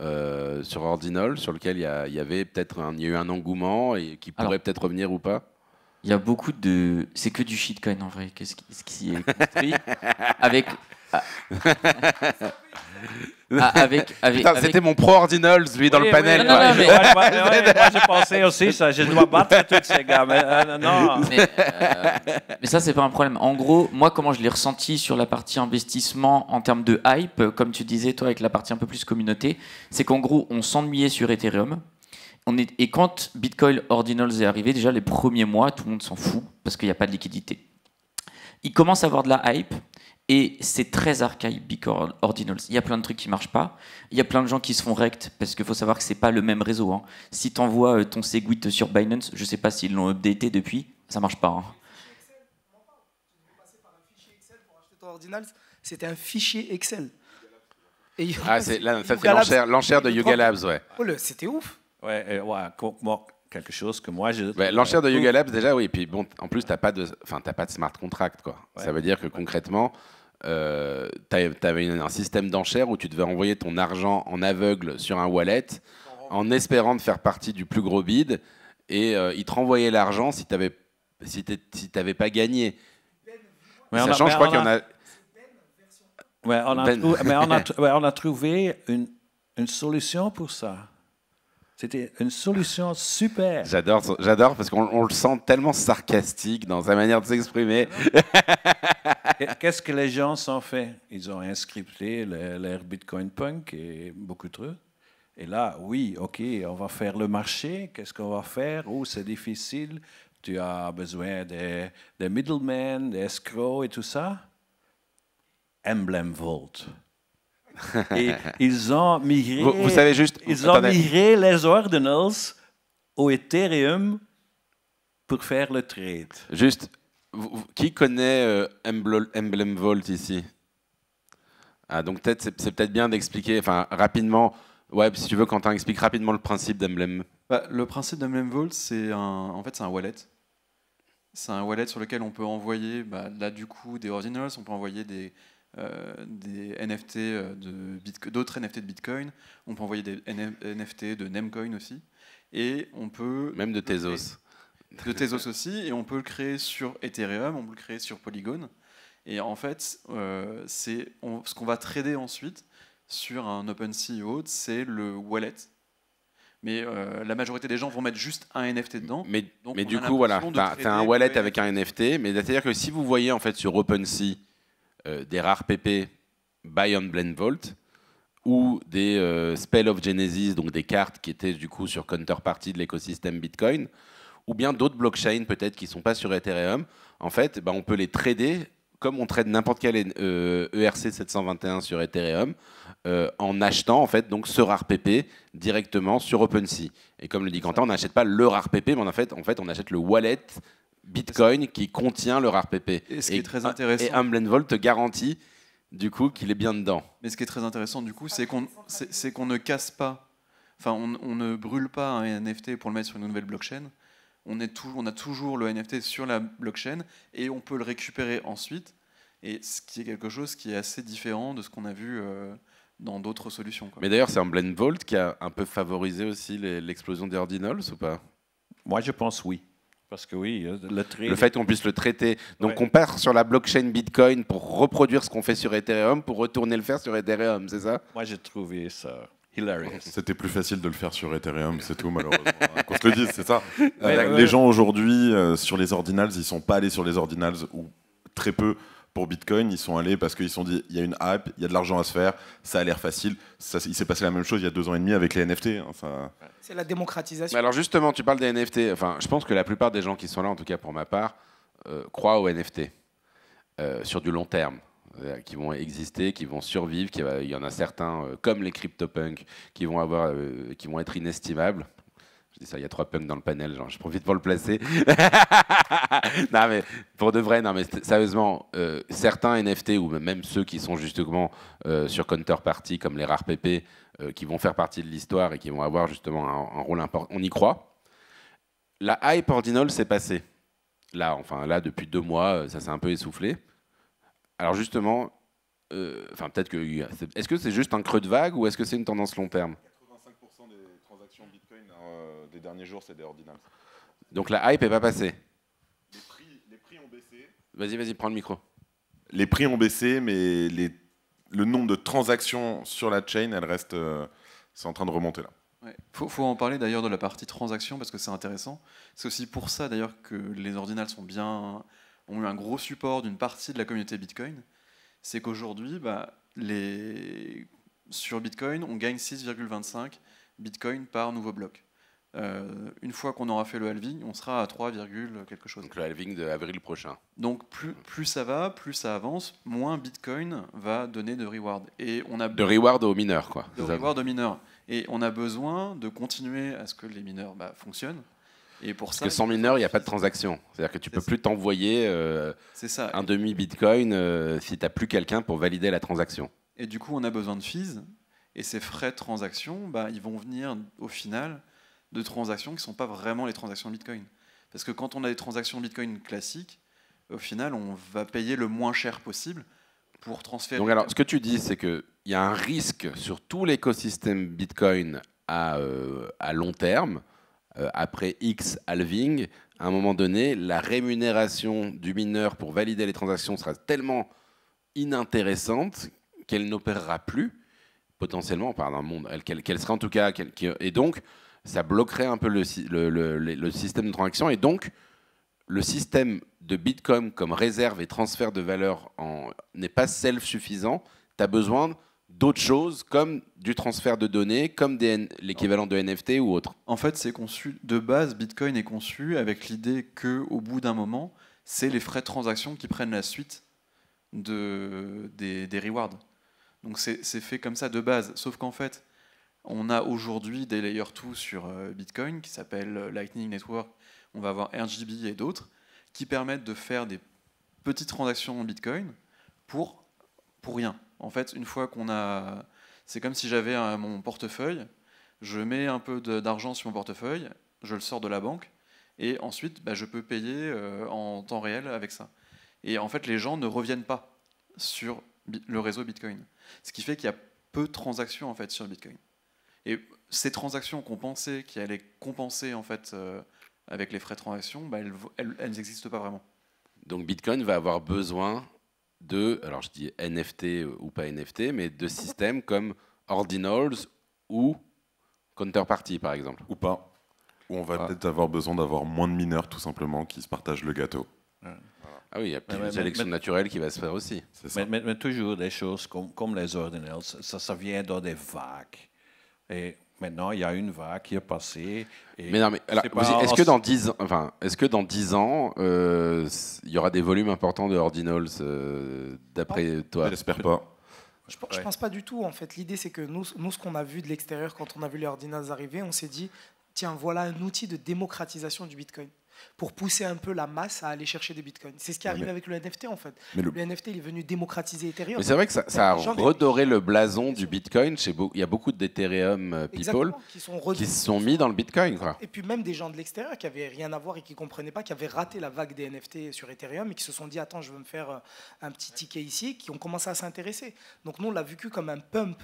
euh, sur Ordinal, sur lequel il y, avait peut-être un, y a eu un engouement et qui pourrait peut-être revenir ou pas Il y a beaucoup de. C'est que du shitcoin en vrai, quest ce qui, ce qui est construit. avec ah. Ah, avec, c'était mon pro ordinals lui, dans le panel. moi, j'ai pensé aussi, ça, je dois battre tous ces gars. Mais, euh, euh, euh, Mais, ça, c'est pas un problème. En gros, moi, comment je l'ai ressenti sur la partie investissement en termes de hype, comme tu disais, toi, avec la partie un peu plus communauté, c'est qu'en gros, on s'ennuyait sur Ethereum. Et quand Bitcoin Ordinals est arrivé, déjà les premiers mois, tout le monde s'en fout parce qu'il n'y a pas de liquidité. Il commence à avoir de la hype, et c'est très archaïque, Bicord, Ordinals. Il y a plein de trucs qui marchent pas. Il y a plein de gens qui se font rect, parce qu'il faut savoir que c'est pas le même réseau. Hein. Si tu envoies euh, ton Segwit sur Binance, je sais pas s'ils l'ont updaté depuis, ça marche pas. Hein. C'était un fichier Excel. ah, c'est, l'enchère, de Yuga Labs, ouais. Oh, c'était ouf. Ouais, quelque chose que moi je. l'enchère de Yuga Labs, déjà, oui. Puis bon, en plus, tu n'as pas, de, pas de smart contract, quoi. Ça veut dire que concrètement, euh, tu avais un système d'enchères où tu devais envoyer ton argent en aveugle sur un wallet en espérant de faire partie du plus gros bid et il euh, ils te renvoyaient l'argent si tu n'avais si pas gagné. Ouais, Sachant, je crois qu'il y en a... on, a ben- mais on, a on a trouvé une, une solution pour ça. C'était une solution super. J'adore, j'adore parce qu'on le sent tellement sarcastique dans sa manière de s'exprimer. Qu'est-ce que les gens ont fait Ils ont inscripté l'air Bitcoin Punk et beaucoup de trucs. Et là, oui, OK, on va faire le marché. Qu'est-ce qu'on va faire Oh, c'est difficile. Tu as besoin des, middlemen, des escrocs et tout ça. Emblem Vault. ils ont migré. Vous, savez juste. Ils ont migré les ordinals au Ethereum pour faire le trade. Juste, qui connaît euh, Emblem Vault ici ah, Donc peut-être, c'est, peut-être bien d'expliquer, enfin rapidement, ouais, si tu veux, Quentin, explique rapidement le principe d'Emblem. Bah, le principe d'Emblem Vault, c'est un, en fait, c'est un wallet. C'est un wallet sur lequel on peut envoyer, bah, là du coup, des ordinals, on peut envoyer des, euh, des NFT euh, de d'autres NFT de Bitcoin, on peut envoyer des NFT de Namecoin aussi, et on peut... Même de Tezos de Tezos aussi, et on peut le créer sur Ethereum, on peut le créer sur Polygon. Et en fait, euh, c'est ce qu'on va trader ensuite sur un OpenSea ou autre, c'est le wallet. Mais euh, la majorité des gens vont mettre juste un NFT dedans. Mais, donc du coup, voilà, tu as un wallet avec un NFT. Mais c'est-à-dire que si vous voyez en fait sur OpenSea euh, des rares PP Bion on Blend Vault ou des Spell of Genesis, donc des cartes qui étaient du coup sur Counterparty de l'écosystème Bitcoin, ou bien d'autres blockchains peut-être qui ne sont pas sur Ethereum, en fait, ben on peut les trader comme on trade n'importe quel ERC euh, e 721 sur Ethereum, euh, en achetant en fait donc ce rare PP directement sur OpenSea. Et comme le dit Quentin, on n'achète pas le rare PP, mais en fait, en fait, on achète le wallet Bitcoin qui contient le rare PP. Et ce qui est très intéressant. Et Humble Vault garantit du coup qu'il est bien dedans. Mais ce qui est très intéressant du coup, c'est qu'on qu'on ne casse pas, enfin, on, on, ne brûle pas un NFT pour le mettre sur une nouvelle blockchain on, a toujours le NFT sur la blockchain et on peut le récupérer ensuite. Et ce qui est quelque chose qui est assez différent de ce qu'on a vu euh, dans d'autres solutions. Mais d'ailleurs, c'est un Blend Vault qui a un peu favorisé aussi l'explosion des ordinals ou pas Moi, je pense oui. Parce que oui, euh, le, le fait qu'on puisse le traiter. Donc on part sur la blockchain Bitcoin pour reproduire ce qu'on fait sur Ethereum, pour retourner le faire sur Ethereum, c'est ça Moi j'ai trouvé ça c'était plus facile de le faire sur Ethereum, c'est tout, malheureusement. Hein, qu'on se le dise, c'est ça. Euh, les gens aujourd'hui, euh, sur les ordinals, ils sont pas allés sur les ordinals ou très peu pour Bitcoin, ils sont allés parce qu'ils se sont dit il y a une hype, il y a de l'argent à se faire, ça a l'air facile. Ça, il s'est passé la même chose il y a deux ans et demi avec les NFT. Hein, c'est la démocratisation. alors justement, tu parles des NFT. Enfin, je pense que la plupart des gens qui sont là, en tout cas pour ma part, euh, croient aux NFT sur du long terme. Euh, qui vont exister, qui vont survivre, qui, il y en a certains, euh, comme les CryptoPunks, qui vont, avoir, euh, qui vont être inestimables. Je dis ça, il y a trois punks dans le panel, genre, je profite pour le placer. non, mais pour de vrai, non, mais sérieusement, certains NFT ou même ceux qui sont justement sur counterparty, comme les rares PP, qui vont faire partie de l'histoire et qui vont avoir justement un, rôle important, on y croit. La hype ordinale s'est passée. Là, enfin, là, depuis deux mois, ça s'est un peu essoufflé. Alors justement, euh, peut-être que est-ce que c'est juste un creux de vague ou est-ce que c'est une tendance long terme 85% des transactions Bitcoin hein, euh, des derniers jours, c'est des ordinals. Donc la hype est pas passée. Les prix, ont baissé. Vas-y, vas-y, prends le micro. Les prix ont baissé, mais le nombre de transactions sur la chain, elle reste, euh, c'est en train de remonter là. Il faut, en parler d'ailleurs de la partie transaction parce que c'est intéressant. C'est aussi pour ça d'ailleurs que les ordinales sont bien ont eu un gros support d'une partie de la communauté Bitcoin, c'est qu'aujourd'hui, bah, sur Bitcoin, on gagne 6,25 Bitcoin par nouveau bloc. Euh, une fois qu'on aura fait le halving, on sera à 3, quelque chose. Donc le halving d'avril prochain. Donc plus, ça va, plus ça avance, moins Bitcoin va donner de reward. Et on a de reward aux mineurs, quoi. De reward aux mineurs. Et on a besoin de continuer à ce que les mineurs bah, fonctionnent. Et pour Parce que sans mineur, il n'y a pas de transaction. C'est-à-dire que tu peux plus t'envoyer euh, un demi-bitcoin euh, si tu n'as plus quelqu'un pour valider la transaction. Et du coup, on a besoin de fees. Et ces frais de transaction, bah, ils vont venir au final de transactions qui ne sont pas vraiment les transactions bitcoin. Parce que quand on a des transactions bitcoin classiques, au final, on va payer le moins cher possible pour transférer. Donc, alors, ce que tu dis, c'est qu'il y a un risque sur tout l'écosystème bitcoin à euh, long terme euh, après X halving, à un moment donné, la rémunération du mineur pour valider les transactions sera tellement inintéressante qu'elle n'opérera plus, potentiellement, par d'un monde, qu'elle qu sera en tout cas. et donc, ça bloquerait un peu le, système de transaction. Et donc, le système de Bitcoin comme réserve et transfert de valeur n'est pas self-suffisant. Tu as besoin d'autres choses comme du transfert de données, comme l'équivalent de NFT ou autre En fait, c'est conçu de base, Bitcoin est conçu avec l'idée que au bout d'un moment, c'est les frais de transaction qui prennent la suite de, des, des rewards. Donc c'est fait comme ça de base, sauf qu'en fait, on a aujourd'hui des layers 2 sur euh, Bitcoin qui s'appellent euh, Lightning Network, on va avoir RGB et d'autres qui permettent de faire des petites transactions en Bitcoin pour pour rien. En fait, une fois qu'on a. C'est comme si j'avais euh, mon portefeuille, je mets un peu d'argent sur mon portefeuille, je le sors de la banque, et ensuite, bah, je peux payer euh, en temps réel avec ça. Et en fait, les gens ne reviennent pas sur le réseau Bitcoin. Ce qui fait qu'il y a peu de transactions en fait, sur Bitcoin. Et ces transactions qu'on pensait qui allait compenser en fait, euh, avec les frais de transaction, bah, elles n'existent pas vraiment. Donc Bitcoin va avoir besoin de, alors je dis NFT euh, ou pas NFT, mais de systèmes comme Ordinals ou Counterparty, par exemple. Ou pas. Ou on va peut-être avoir besoin d'avoir moins de mineurs, tout simplement, qui se partagent le gâteau. Ah oui, il y a une sélection naturelle qui va se faire aussi. Mais, toujours des choses comme, les ordinals, ça, ça vient dans des vagues. Et Maintenant, il y a une vague qui est passée. mais non, mais est-ce que dans 10 ans, enfin, est-ce que dans 10 ans, euh, il y aura des volumes importants de ordinals euh, d'après toi J'espère pas. Je, ne pense pas du tout. En fait, l'idée c'est que nous, nous, ce qu'on a vu de l'extérieur quand on a vu les ordinals arriver, on s'est dit, tiens, voilà un outil de démocratisation du Bitcoin pour pousser un peu la masse à aller chercher des bitcoins. C'est ce qui est arrivé avec le NFT en fait. le... NFT est venu démocratiser Ethereum. Mais c'est vrai que ça, a redoré le blason du bitcoin. Chez il y a beaucoup d'Ethereum euh, people qui, sont se sont mis dans le bitcoin. Et puis même des gens de l'extérieur qui avaient rien à voir et qui ne comprenaient pas, qui avaient raté la vague des NFT sur Ethereum et qui se sont dit attends je veux me faire euh, un petit ticket ici, qui ont commencé à s'intéresser. Donc nous on l'a vécu comme un pump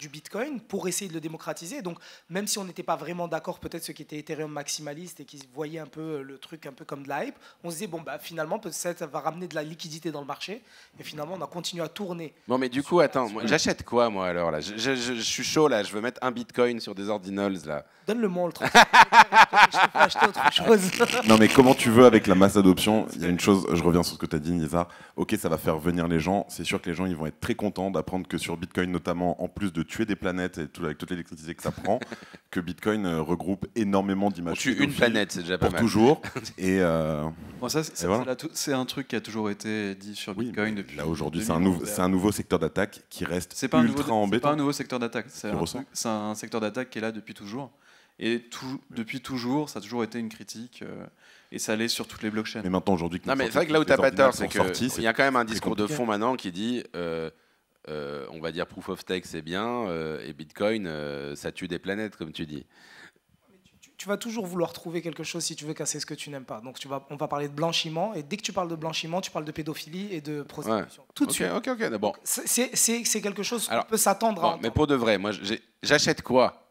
du Bitcoin pour essayer de le démocratiser. Donc, même si on n'était pas vraiment d'accord, peut-être ceux qui étaient Ethereum maximalistes et qui voyaient un peu euh, le truc un peu comme de l'hype on se disait, bon, bah, finalement, peut-être ça va ramener de la liquidité dans le marché. Et finalement, on a continué à tourner. Bon, mais du coup, attends, j'achète quoi, moi, alors là je, suis chaud, là, je veux mettre un Bitcoin sur des ordinals, là. Donne-le-moi, le, acheter autre chose. non, mais comment tu veux avec la masse d'adoption Il y a une chose, je reviens sur ce que tu as dit, Nizar. Ok, ça va faire venir les gens. C'est sûr que les gens, ils vont être très contents d'apprendre que sur Bitcoin, notamment, en plus de tuer des planètes et tout, avec toute l'électricité que ça prend, que Bitcoin euh, regroupe énormément d'images. Tu une planète, c'est déjà pas pour toujours. et, euh, ça, c'est, c'est un truc qui a toujours été dit sur Bitcoin depuis. Là aujourd'hui, c'est un, nouveau, c'est un nouveau secteur d'attaque qui reste c'est pas ultra embêtant. C'est pas un nouveau secteur d'attaque. C'est, un, secteur d'attaque qui est là depuis toujours. Et tout, depuis toujours, ça a toujours été une critique. Euh, et ça allait sur toutes les blockchains. Mais maintenant, aujourd'hui, Il non, c'est vrai que c'est qu'il y a quand même un discours de fond maintenant qui dit. Euh, on va dire proof of tech c'est bien, euh, et Bitcoin, euh, ça tue des planètes, comme tu dis. Tu, vas toujours vouloir trouver quelque chose si tu veux casser ce que tu n'aimes pas. Donc tu vas, on va parler de blanchiment, et dès que tu parles de blanchiment, tu parles de pédophilie et de prostitution. Tout de suite. Ok, ok, d'abord. C'est quelque chose qu'on peut s'attendre à. Mais pour de vrai, moi, j'achète quoi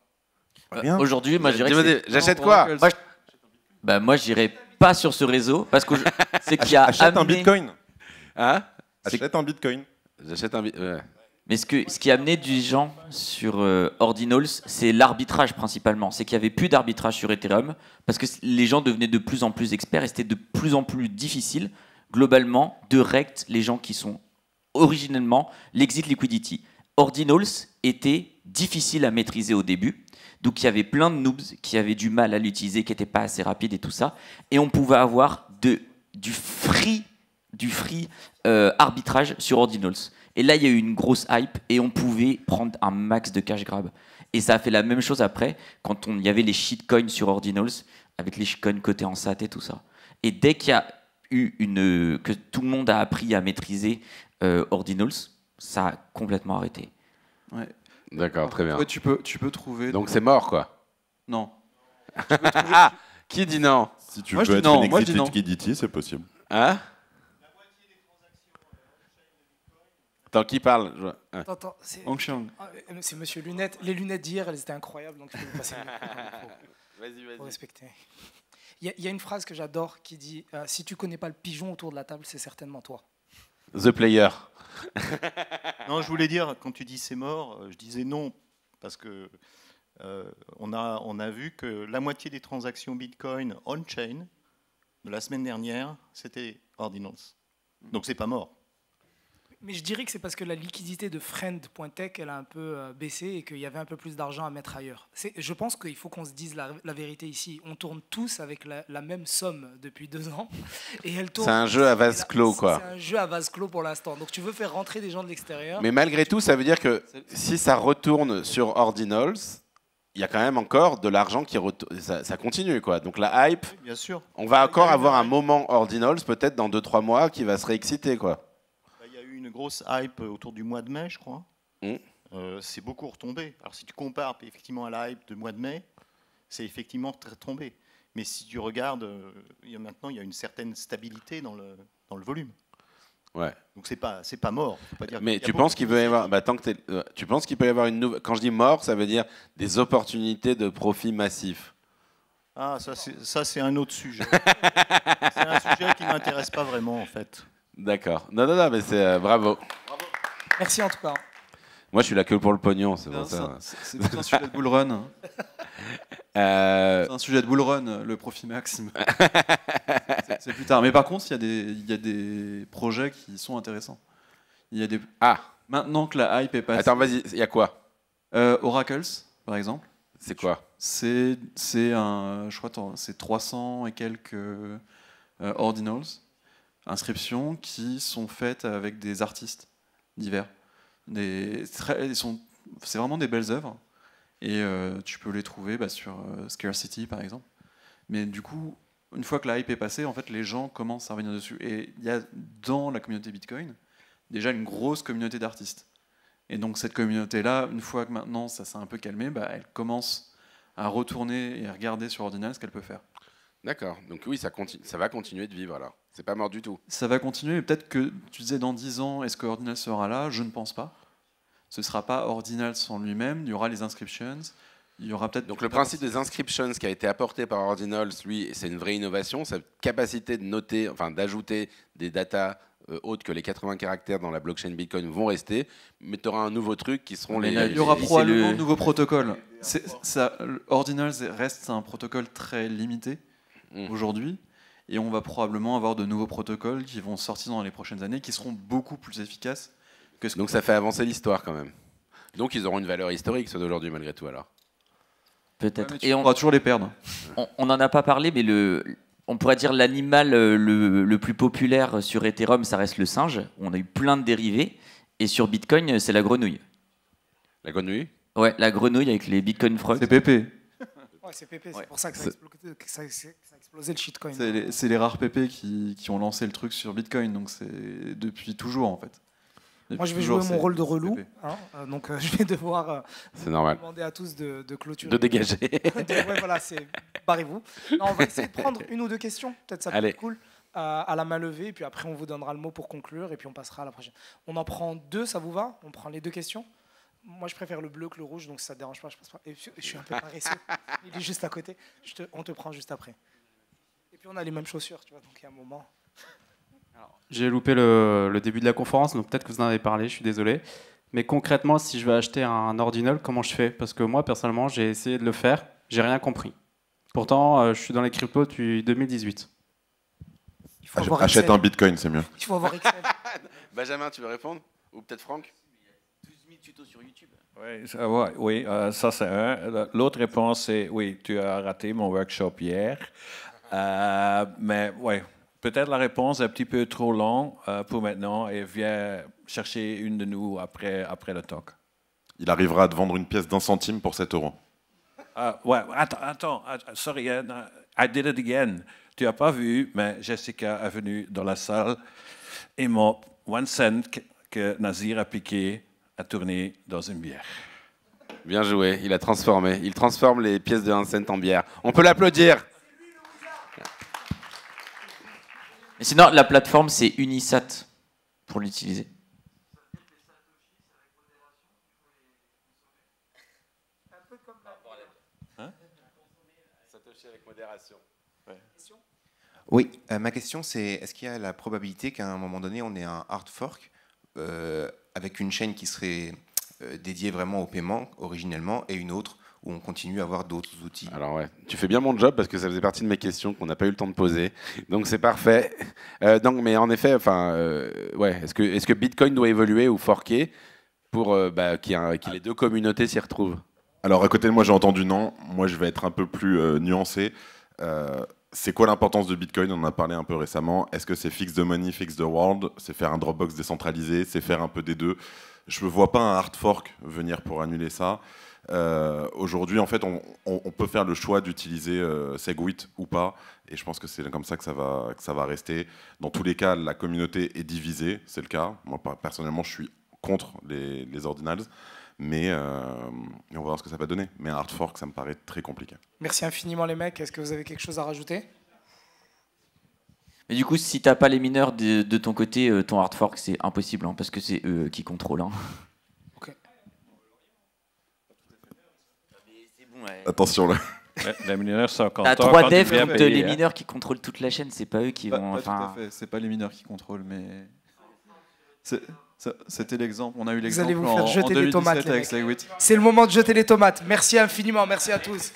Aujourd'hui, moi, J'achète quoi Moi, bah, moi j'irai pas sur ce réseau, parce que c'est qu'il y a. Achète un bitcoin. Hein Achète un bitcoin. Mais ce, ce qui a amené du gens sur euh, Ordinals, c'est l'arbitrage principalement. C'est qu'il n'y avait plus d'arbitrage sur Ethereum parce que les gens devenaient de plus en plus experts et c'était de plus en plus difficile, globalement, de rect les gens qui sont originellement l'exit liquidity. Ordinals était difficile à maîtriser au début. Donc il y avait plein de noobs qui avaient du mal à l'utiliser, qui n'étaient pas assez rapides et tout ça. Et on pouvait avoir de, du free du free euh, arbitrage sur Ordinals. Et là, il y a eu une grosse hype et on pouvait prendre un max de cash grab. Et ça a fait la même chose après, quand il y avait les shitcoins sur Ordinals, avec les shitcoins cotés en SAT et tout ça. Et dès qu'il y a eu une. que tout le monde a appris à maîtriser euh, Ordinals, ça a complètement arrêté. Ouais. D'accord, très bien. tu, peux, tu peux trouver. Donc c'est mort, quoi Non. tu ah, qui dit non Si tu moi, veux être non, une moi, non. qui dit c'est possible. Hein Tant qui parle je... Hein. c'est... Ah, c'est Monsieur Lunette. Les lunettes d'hier, elles étaient incroyables, donc vas-y, vas-y. Il y, a une phrase que j'adore qui dit euh, Si tu connais pas le pigeon autour de la table, c'est certainement toi. The player. non, je voulais dire, quand tu dis c'est mort, euh, je disais non, parce que euh, on, a, on a vu que la moitié des transactions Bitcoin on-chain de la semaine dernière, c'était ordinance. Donc c'est pas mort. Mais je dirais que c'est parce que la liquidité de Friend.tech, elle a un peu euh, baissé et qu'il y avait un peu plus d'argent à mettre ailleurs. Je pense qu'il faut qu'on se dise la, vérité ici. On tourne tous avec la, même somme depuis deux ans. et elle tourne. C'est un jeu à vase clos, quoi. C'est un jeu à vase clos pour l'instant. Donc tu veux faire rentrer des gens de l'extérieur. Mais malgré tout, ça veut dire que si ça retourne sur Ordinals, il y a quand même encore de l'argent qui ça, ça, continue quoi. Donc la hype, bien sûr. On va encore avoir un moment Ordinals peut-être dans 2-3 mois qui va se réexciter quoi une grosse hype autour du mois de mai, je crois. Mm. Euh, c'est beaucoup retombé. Alors si tu compares effectivement à la hype du mois de mai, c'est effectivement très tombé. Mais si tu regardes, euh, maintenant il y a une certaine stabilité dans le, dans le volume. Ouais. Donc c'est pas c'est pas mort. Mais tu penses qu'il peut y avoir bah, tant que euh, tu penses qu'il peut y avoir une nouvelle. Quand je dis mort, ça veut dire des opportunités de profit massif. Ah ça c'est un autre sujet. c'est un sujet qui m'intéresse pas vraiment en fait. D'accord. Non, non, non, mais c'est euh, bravo. Merci en tout cas. Moi, je suis la queue pour le pognon, c'est pour ça. C'est un sujet de bull run. Hein. Euh, c'est un sujet de bullrun le profit maximum. c'est plus tard. Mais par contre, il y, a des projets qui sont intéressants. Il y a des... Ah Maintenant que la hype est passée... Attends, vas-y, il y a quoi euh, Oracles, par exemple. C'est quoi C'est un... Je crois c'est 300 et quelques ordinals inscriptions qui sont faites avec des artistes divers. c'est vraiment des belles œuvres et euh, tu peux les trouver bah, sur euh, Scarcity par exemple. Mais du coup, une fois que la hype est passée, en fait, les gens commencent à revenir dessus. Et il y a dans la communauté Bitcoin déjà une grosse communauté d'artistes. Et donc cette communauté-là, une fois que maintenant ça s'est un peu calmé, bah, elle commence à retourner et à regarder sur Ordinal ce qu'elle peut faire. D'accord. Donc oui, ça, ça va continuer de vivre alors. C'est pas mort du tout. Ça va continuer, peut-être que tu disais dans 10 ans, est-ce que Ordinal sera là Je ne pense pas. Ce ne sera pas Ordinal sans lui-même, il y aura les inscriptions. Il y aura peut-être Donc le principe des inscriptions qui a été apporté par Ordinals, lui, c'est une vraie innovation, sa capacité de noter, enfin d'ajouter des datas hautes euh, que les 80 caractères dans la blockchain Bitcoin vont rester, mais tu auras un nouveau truc qui seront les. Il y aura probablement un nouveau protocole. Ça, Ordinals reste un protocole très limité mm. aujourd'hui. Et on va probablement avoir de nouveaux protocoles qui vont sortir dans les prochaines années, qui seront beaucoup plus efficaces que ce Donc ça fait avancer l'histoire quand même. Donc ils auront une valeur historique, ceux d'aujourd'hui, malgré tout, alors. Peut-être. et on va toujours les perdre. On n'en a pas parlé, mais le, on pourrait dire l'animal euh, le, le, plus populaire sur Ethereum, ça reste le singe. On a eu plein de dérivés. Et sur Bitcoin, c'est la grenouille. La grenouille Ouais, la grenouille avec les Bitcoin frogs. C'est Pépé c'est c'est pour ça que ça, a explosé, le shitcoin. C'est les, rares PP qui, ont lancé le truc sur Bitcoin, donc c'est depuis toujours en fait. Moi je vais jouer mon rôle de relou, hein, euh, donc euh, je vais devoir euh, demander à tous de, clôturer. De dégager. voilà, c'est barrez-vous. On va essayer de prendre une ou deux questions, peut-être ça peut être cool. à la main levée, puis après on vous donnera le mot pour conclure, et puis on passera à la prochaine. On en prend deux, ça vous va On prend les deux questions moi, je préfère le bleu que le rouge, donc ça ne dérange pas. Je, pas. je suis un peu paresseux. Il est juste à côté. on te prend juste après. Et puis, on a les mêmes chaussures, tu vois, donc il y a un moment. J'ai loupé le, début de la conférence, donc peut-être que vous en avez parlé, je suis désolé. Mais concrètement, si je veux acheter un ordinal, comment je fais Parce que moi, personnellement, j'ai essayé de le faire, j'ai rien compris. Pourtant, euh, je suis dans les cryptos depuis 2018. Il faut Achète, achète un bitcoin, c'est mieux. Il faut avoir Excel. Benjamin, tu veux répondre Ou peut-être Franck sur YouTube. Oui, euh, ça, ouais, c'est un. L'autre réponse, c'est oui, tu as raté mon workshop hier. Euh, mais oui, peut-être la réponse est un petit peu trop longue euh, pour maintenant et viens chercher une de nous après, après le talk. Il arrivera à vendre une pièce d'un centime pour 7 euros. Ah, ouais, attends, attends, sorry, hein, I did it again. Tu n'as pas vu, mais Jessica est venue dans la salle et mon one cent que Nazir a piqué a tourné dans une bière. Bien joué, il a transformé. Il transforme les pièces de Hansen en bière. On peut l'applaudir. sinon, la plateforme, c'est Unisat pour l'utiliser. Hein oui, euh, ma question c'est est-ce qu'il y a la probabilité qu'à un moment donné on ait un hard fork euh, avec une chaîne qui serait euh, dédiée vraiment au paiement originellement et une autre où on continue à avoir d'autres outils. Alors ouais, tu fais bien mon job parce que ça faisait partie de mes questions qu'on n'a pas eu le temps de poser, donc c'est parfait. Euh, donc, mais en effet, enfin, euh, ouais, est-ce que est-ce que Bitcoin doit évoluer ou forquer pour bah, que qu'il les deux communautés s'y retrouvent Alors à côté de moi, j'ai entendu non. Moi, je vais être un peu plus nuancé. C'est quoi l'importance de Bitcoin On en a parlé un peu récemment. Est-ce que c'est fixe de money, fixe the world C'est faire un Dropbox décentralisé C'est faire un peu des deux Je ne vois pas un hard fork venir pour annuler ça. Euh, aujourd'hui, en fait, on, peut faire le choix d'utiliser euh, Segwit ou pas, et je pense que c'est comme ça que ça, va, rester. Dans tous les cas, la communauté est divisée, c'est le cas. Moi, personnellement, je suis contre les, les ordinals. Mais euh, on va voir ce que ça va donner. Mais un hard fork, ça me paraît très compliqué. Merci infiniment les mecs. Est-ce que vous avez quelque chose à rajouter mais du coup, si t'as pas les mineurs de, ton côté, euh, ton hard fork c'est impossible hein, parce que c'est eux qui contrôlent. Bon, hein. ouais. Attention là. les mineurs, c'est T'as trois devs contre les hein. mineurs qui contrôlent toute la chaîne, c'est pas eux qui vont. c'est pas les mineurs qui contrôlent, mais. C'était l'exemple. On a eu l'exemple en, 2017 C'est le moment de jeter les tomates. Merci infiniment. Merci à tous.